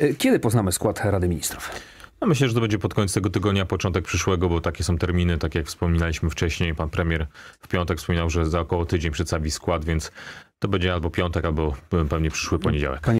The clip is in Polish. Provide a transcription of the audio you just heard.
E, kiedy poznamy skład Rady Ministrów? No myślę, że to będzie pod koniec tego tygodnia, początek przyszłego, bo takie są terminy, tak jak wspominaliśmy wcześniej. Pan premier w piątek wspominał, że za około tydzień przedstawi skład, więc to będzie albo piątek, albo e, pewnie przyszły poniedziałek. Panie